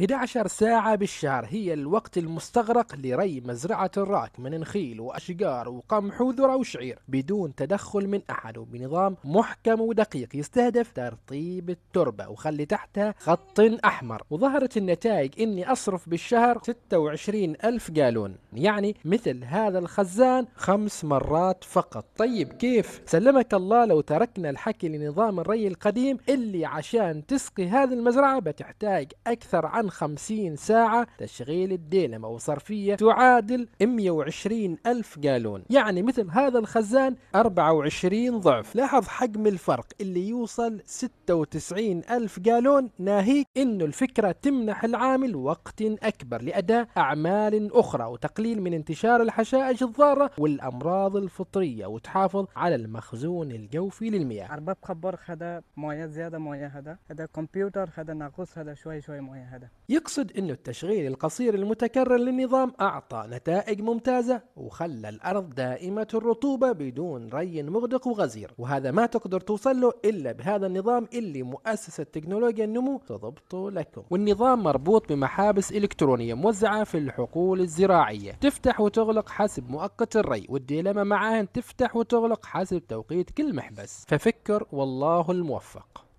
11 ساعة بالشهر هي الوقت المستغرق لري مزرعة الراك من نخيل وأشجار وقمح وذرة وشعير بدون تدخل من أحد وبنظام محكم ودقيق يستهدف ترطيب التربة وخلي تحتها خط أحمر وظهرت النتائج إني أصرف بالشهر 26 ألف جالون يعني مثل هذا الخزان خمس مرات فقط طيب كيف سلمك الله لو تركنا الحكي لنظام الري القديم اللي عشان تسقي هذه المزرعة بتحتاج أكثر عن 50 ساعة تشغيل الديلمة وصرفية تعادل 120 ألف جالون يعني مثل هذا الخزان 24 ضعف لاحظ حجم الفرق اللي يوصل 96 ألف جالون ناهيك أنه الفكرة تمنح العامل وقت أكبر لأداء أعمال أخرى وتقليل من انتشار الحشائج الضارة والأمراض الفطرية وتحافظ على المخزون الجوفي للمياه أرباب خبر هذا مويه زيادة مويه هذا هذا كمبيوتر هذا ناقص هذا شوي شوي مويه هذا يقصد أن التشغيل القصير المتكرر للنظام أعطى نتائج ممتازة وخلى الأرض دائمة الرطوبة بدون ري مغدق وغزير وهذا ما تقدر توصل له إلا بهذا النظام اللي مؤسسة تكنولوجيا النمو تضبطه لكم والنظام مربوط بمحابس إلكترونية موزعة في الحقول الزراعية تفتح وتغلق حسب مؤقت الري والديلما معاهن تفتح وتغلق حسب توقيت كل محبس ففكر والله الموفق